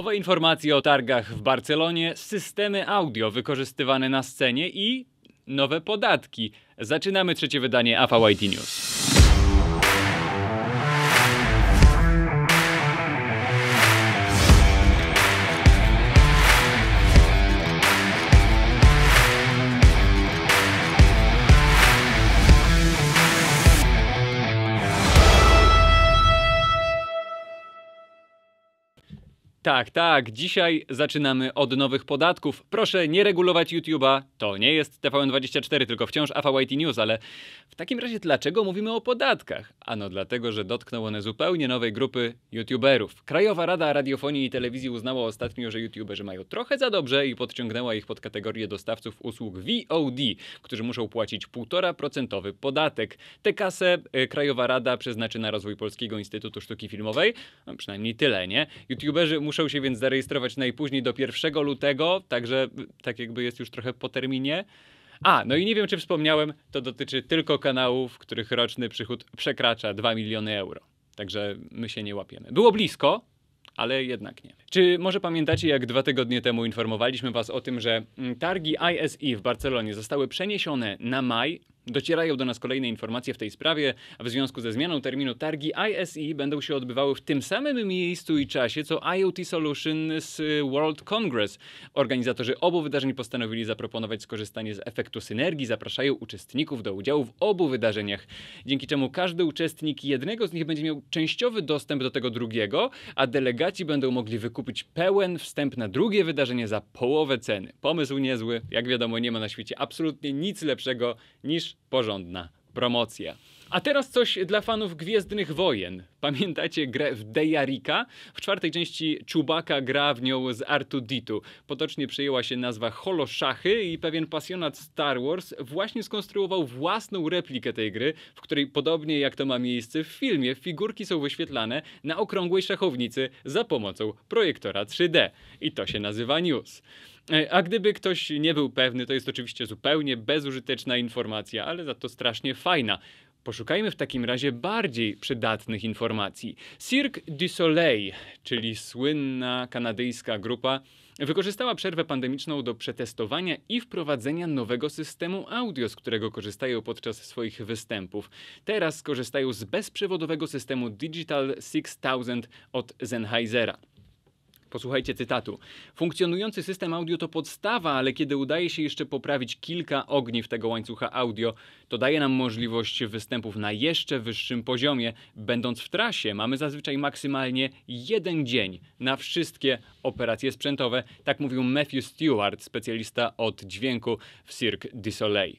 Nowe informacje o targach w Barcelonie, systemy audio wykorzystywane na scenie i nowe podatki. Zaczynamy trzecie wydanie Afawity News. Tak, tak, dzisiaj zaczynamy od nowych podatków. Proszę nie regulować YouTube'a. To nie jest TVN24, tylko wciąż AFYT News, ale w takim razie dlaczego mówimy o podatkach? Ano dlatego, że dotkną one zupełnie nowej grupy YouTuberów. Krajowa Rada Radiofonii i Telewizji uznała ostatnio, że YouTuberzy mają trochę za dobrze i podciągnęła ich pod kategorię dostawców usług VOD, którzy muszą płacić 1,5% podatek. Tę kasę y, Krajowa Rada przeznaczy na rozwój Polskiego Instytutu Sztuki Filmowej, no, przynajmniej tyle, nie? YouTuberzy Muszą się więc zarejestrować najpóźniej do 1 lutego, także tak jakby jest już trochę po terminie. A, no i nie wiem, czy wspomniałem, to dotyczy tylko kanałów, których roczny przychód przekracza 2 miliony euro. Także my się nie łapiemy. Było blisko, ale jednak nie. Czy może pamiętacie, jak dwa tygodnie temu informowaliśmy Was o tym, że mm, targi ISI w Barcelonie zostały przeniesione na maj Docierają do nas kolejne informacje w tej sprawie, a w związku ze zmianą terminu targi ISE będą się odbywały w tym samym miejscu i czasie co IoT Solutions y, World Congress. Organizatorzy obu wydarzeń postanowili zaproponować skorzystanie z efektu synergii, zapraszają uczestników do udziału w obu wydarzeniach, dzięki czemu każdy uczestnik jednego z nich będzie miał częściowy dostęp do tego drugiego, a delegaci będą mogli wykupić pełen wstęp na drugie wydarzenie za połowę ceny. Pomysł niezły, jak wiadomo, nie ma na świecie absolutnie nic lepszego niż porządna promocja. A teraz coś dla fanów Gwiezdnych Wojen. Pamiętacie grę w Dejarika? W czwartej części Czubaka gra w nią z Artu Ditu. Potocznie przyjęła się nazwa Holoszachy i pewien pasjonat Star Wars właśnie skonstruował własną replikę tej gry, w której podobnie jak to ma miejsce w filmie, figurki są wyświetlane na okrągłej szachownicy za pomocą projektora 3D. I to się nazywa News. E, a gdyby ktoś nie był pewny, to jest oczywiście zupełnie bezużyteczna informacja, ale za to strasznie fajna. Poszukajmy w takim razie bardziej przydatnych informacji. Cirque du Soleil, czyli słynna kanadyjska grupa, wykorzystała przerwę pandemiczną do przetestowania i wprowadzenia nowego systemu audio, z którego korzystają podczas swoich występów. Teraz korzystają z bezprzewodowego systemu Digital 6000 od Sennheisera. Posłuchajcie cytatu. Funkcjonujący system audio to podstawa, ale kiedy udaje się jeszcze poprawić kilka ogniw tego łańcucha audio, to daje nam możliwość występów na jeszcze wyższym poziomie. Będąc w trasie, mamy zazwyczaj maksymalnie jeden dzień na wszystkie operacje sprzętowe. Tak mówił Matthew Stewart, specjalista od dźwięku w Cirque du Soleil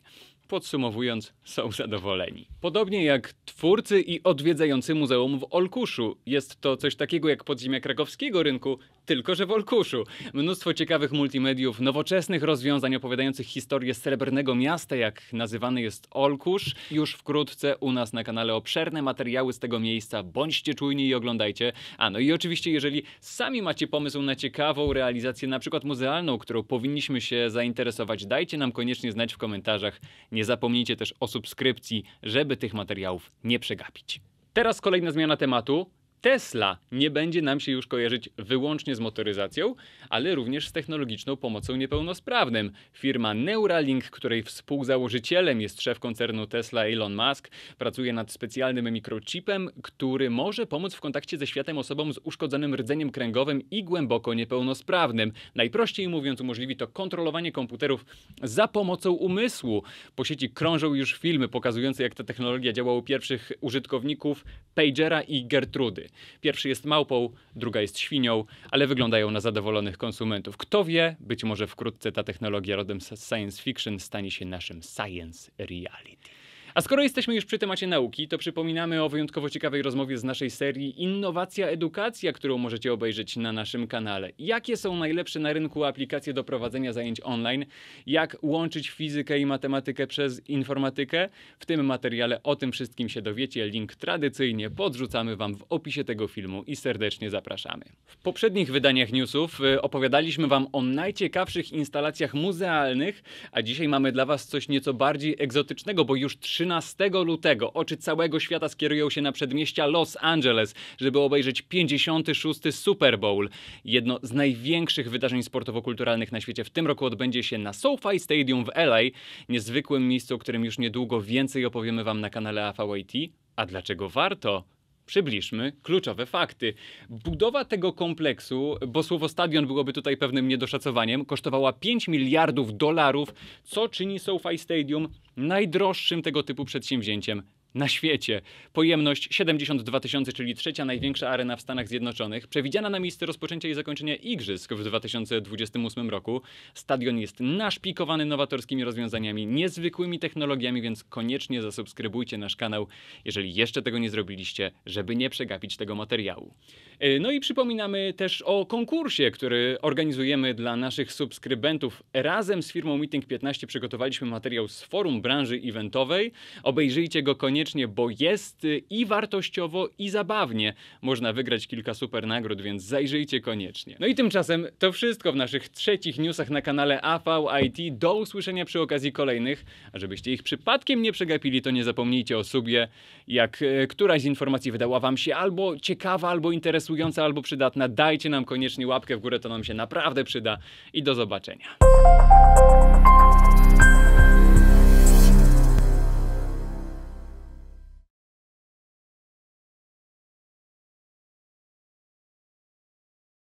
podsumowując, są zadowoleni. Podobnie jak twórcy i odwiedzający muzeum w Olkuszu. Jest to coś takiego jak podziemia krakowskiego rynku, tylko że w Olkuszu. Mnóstwo ciekawych multimediów, nowoczesnych rozwiązań opowiadających historię srebrnego miasta, jak nazywany jest Olkusz. Już wkrótce u nas na kanale obszerne materiały z tego miejsca. Bądźcie czujni i oglądajcie. A no i oczywiście, jeżeli sami macie pomysł na ciekawą realizację, na przykład muzealną, którą powinniśmy się zainteresować, dajcie nam koniecznie znać w komentarzach. Nie nie zapomnijcie też o subskrypcji, żeby tych materiałów nie przegapić. Teraz kolejna zmiana tematu. Tesla nie będzie nam się już kojarzyć wyłącznie z motoryzacją, ale również z technologiczną pomocą niepełnosprawnym. Firma Neuralink, której współzałożycielem jest szef koncernu Tesla Elon Musk, pracuje nad specjalnym mikrochipem, który może pomóc w kontakcie ze światem osobom z uszkodzonym rdzeniem kręgowym i głęboko niepełnosprawnym. Najprościej mówiąc, umożliwi to kontrolowanie komputerów za pomocą umysłu. Po sieci krążą już filmy pokazujące, jak ta technologia działa u pierwszych użytkowników Pagera i Gertrudy. Pierwszy jest małpą, druga jest świnią, ale wyglądają na zadowolonych konsumentów. Kto wie, być może wkrótce ta technologia rodem z science fiction stanie się naszym science reality. A skoro jesteśmy już przy temacie nauki, to przypominamy o wyjątkowo ciekawej rozmowie z naszej serii Innowacja Edukacja, którą możecie obejrzeć na naszym kanale. Jakie są najlepsze na rynku aplikacje do prowadzenia zajęć online? Jak łączyć fizykę i matematykę przez informatykę? W tym materiale o tym wszystkim się dowiecie. Link tradycyjnie podrzucamy Wam w opisie tego filmu i serdecznie zapraszamy. W poprzednich wydaniach newsów y, opowiadaliśmy Wam o najciekawszych instalacjach muzealnych, a dzisiaj mamy dla Was coś nieco bardziej egzotycznego, bo już trzy 13 lutego oczy całego świata skierują się na przedmieścia Los Angeles, żeby obejrzeć 56. Super Bowl. Jedno z największych wydarzeń sportowo-kulturalnych na świecie w tym roku odbędzie się na SoFi Stadium w LA, niezwykłym miejscu, o którym już niedługo więcej opowiemy Wam na kanale AVAT. A dlaczego warto? Przybliżmy kluczowe fakty. Budowa tego kompleksu, bo słowo stadion byłoby tutaj pewnym niedoszacowaniem, kosztowała 5 miliardów dolarów, co czyni SoFi Stadium najdroższym tego typu przedsięwzięciem na świecie. Pojemność 72 tysięcy, czyli trzecia największa arena w Stanach Zjednoczonych, przewidziana na miejsce rozpoczęcia i zakończenia igrzysk w 2028 roku. Stadion jest naszpikowany nowatorskimi rozwiązaniami, niezwykłymi technologiami, więc koniecznie zasubskrybujcie nasz kanał, jeżeli jeszcze tego nie zrobiliście, żeby nie przegapić tego materiału. E, no i przypominamy też o konkursie, który organizujemy dla naszych subskrybentów. Razem z firmą Meeting 15 przygotowaliśmy materiał z forum branży eventowej. Obejrzyjcie go koniecznie koniecznie, bo jest y, i wartościowo, i zabawnie. Można wygrać kilka super nagród, więc zajrzyjcie koniecznie. No i tymczasem to wszystko w naszych trzecich newsach na kanale AVIT. Do usłyszenia przy okazji kolejnych. A żebyście ich przypadkiem nie przegapili, to nie zapomnijcie o subie, jak y, któraś z informacji wydała wam się albo ciekawa, albo interesująca, albo przydatna. Dajcie nam koniecznie łapkę w górę, to nam się naprawdę przyda. I do zobaczenia.